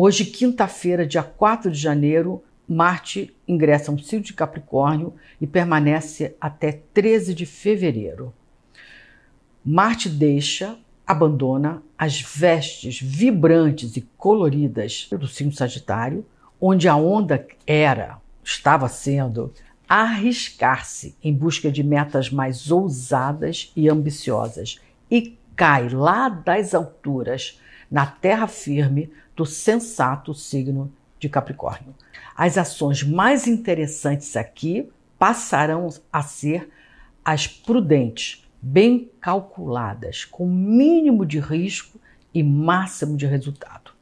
Hoje, quinta-feira, dia 4 de janeiro, Marte ingressa no signo de Capricórnio e permanece até 13 de fevereiro. Marte deixa, abandona as vestes vibrantes e coloridas do signo Sagitário, onde a onda era, estava sendo, arriscar-se em busca de metas mais ousadas e ambiciosas e cai lá das alturas na terra firme do sensato signo de Capricórnio. As ações mais interessantes aqui passarão a ser as prudentes, bem calculadas, com mínimo de risco e máximo de resultado.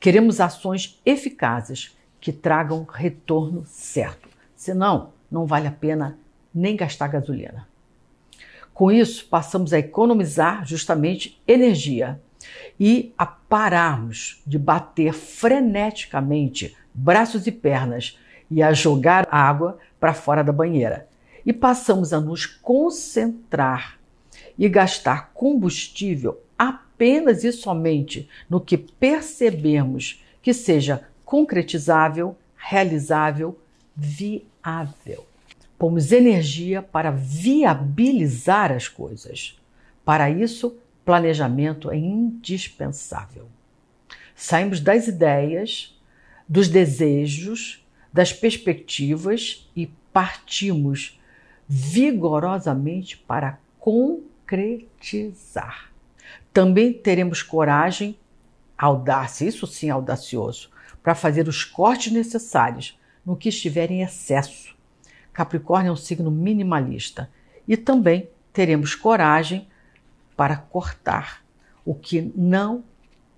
Queremos ações eficazes que tragam retorno certo, senão não vale a pena nem gastar gasolina. Com isso, passamos a economizar justamente energia e a pararmos de bater freneticamente braços e pernas e a jogar água para fora da banheira. E passamos a nos concentrar e gastar combustível apenas e somente no que percebemos que seja concretizável, realizável, viável. Pomos energia para viabilizar as coisas. Para isso, planejamento é indispensável. Saímos das ideias, dos desejos, das perspectivas e partimos vigorosamente para concretizar. Também teremos coragem, audácia, isso sim, audacioso, para fazer os cortes necessários no que estiver em excesso. Capricórnio é um signo minimalista e também teremos coragem para cortar o que não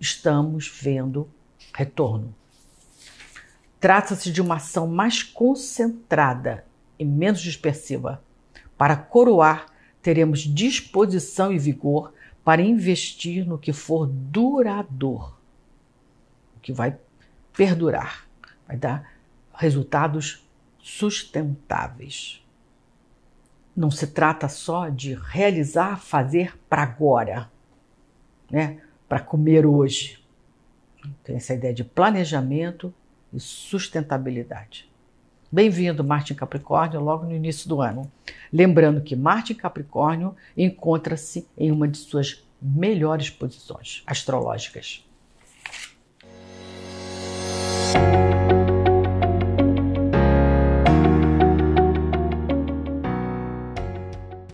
estamos vendo retorno. Trata-se de uma ação mais concentrada e menos dispersiva. Para coroar, teremos disposição e vigor para investir no que for duradouro, o que vai perdurar, vai dar resultados sustentáveis. Não se trata só de realizar, fazer para agora, né? para comer hoje. Tem essa ideia de planejamento e sustentabilidade. Bem-vindo, Marte em Capricórnio, logo no início do ano. Lembrando que Marte em Capricórnio encontra-se em uma de suas melhores posições astrológicas.